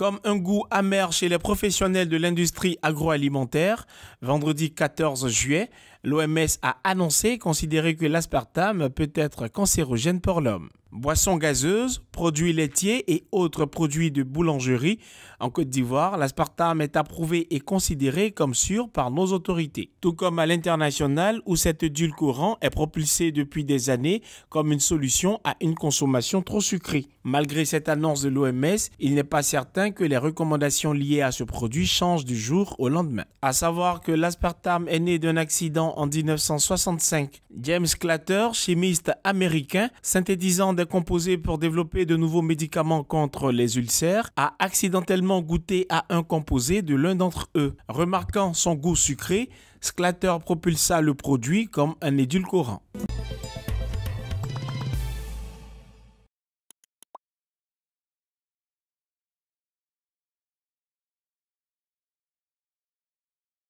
comme un goût amer chez les professionnels de l'industrie agroalimentaire, vendredi 14 juillet, l'OMS a annoncé considérer que l'aspartame peut être cancérogène pour l'homme. Boissons gazeuses, produits laitiers et autres produits de boulangerie, en Côte d'Ivoire, l'aspartame est approuvé et considéré comme sûr par nos autorités. Tout comme à l'international où cet édulcorant est propulsé depuis des années comme une solution à une consommation trop sucrée. Malgré cette annonce de l'OMS, il n'est pas certain que les recommandations liées à ce produit changent du jour au lendemain. À savoir que l'aspartame est né d'un accident en 1965, James Clatter, chimiste américain, synthétisant des composés pour développer de nouveaux médicaments contre les ulcères, a accidentellement goûté à un composé de l'un d'entre eux. Remarquant son goût sucré, Sclater propulsa le produit comme un édulcorant.